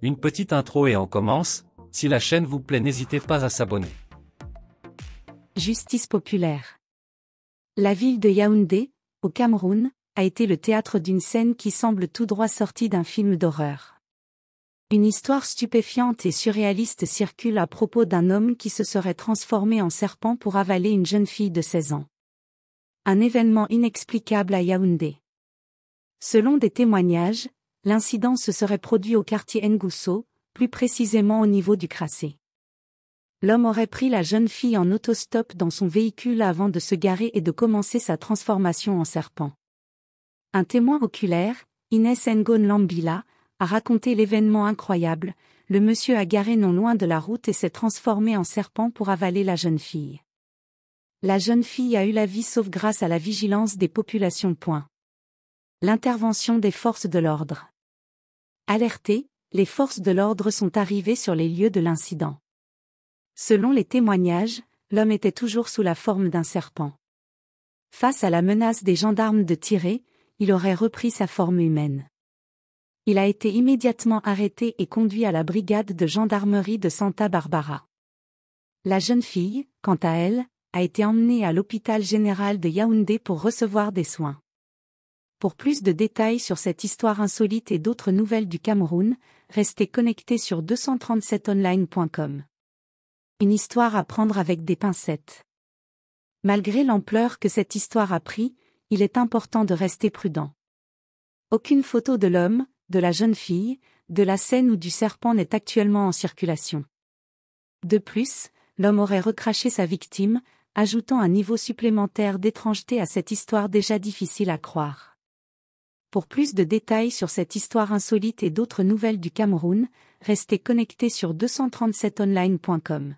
Une petite intro et on commence, si la chaîne vous plaît n'hésitez pas à s'abonner. Justice populaire. La ville de Yaoundé, au Cameroun, a été le théâtre d'une scène qui semble tout droit sortie d'un film d'horreur. Une histoire stupéfiante et surréaliste circule à propos d'un homme qui se serait transformé en serpent pour avaler une jeune fille de 16 ans. Un événement inexplicable à Yaoundé. Selon des témoignages, L'incident se serait produit au quartier Ngusso, plus précisément au niveau du Crassé. L'homme aurait pris la jeune fille en autostop dans son véhicule avant de se garer et de commencer sa transformation en serpent. Un témoin oculaire, Inès Ngon Lambila, a raconté l'événement incroyable, le monsieur a garé non loin de la route et s'est transformé en serpent pour avaler la jeune fille. La jeune fille a eu la vie sauve grâce à la vigilance des populations. Point. L'intervention des forces de l'ordre. Alertées, les forces de l'ordre sont arrivées sur les lieux de l'incident. Selon les témoignages, l'homme était toujours sous la forme d'un serpent. Face à la menace des gendarmes de tirer, il aurait repris sa forme humaine. Il a été immédiatement arrêté et conduit à la brigade de gendarmerie de Santa Barbara. La jeune fille, quant à elle, a été emmenée à l'hôpital général de Yaoundé pour recevoir des soins. Pour plus de détails sur cette histoire insolite et d'autres nouvelles du Cameroun, restez connectés sur 237online.com. Une histoire à prendre avec des pincettes. Malgré l'ampleur que cette histoire a pris, il est important de rester prudent. Aucune photo de l'homme, de la jeune fille, de la scène ou du serpent n'est actuellement en circulation. De plus, l'homme aurait recraché sa victime, ajoutant un niveau supplémentaire d'étrangeté à cette histoire déjà difficile à croire. Pour plus de détails sur cette histoire insolite et d'autres nouvelles du Cameroun, restez connectés sur 237online.com.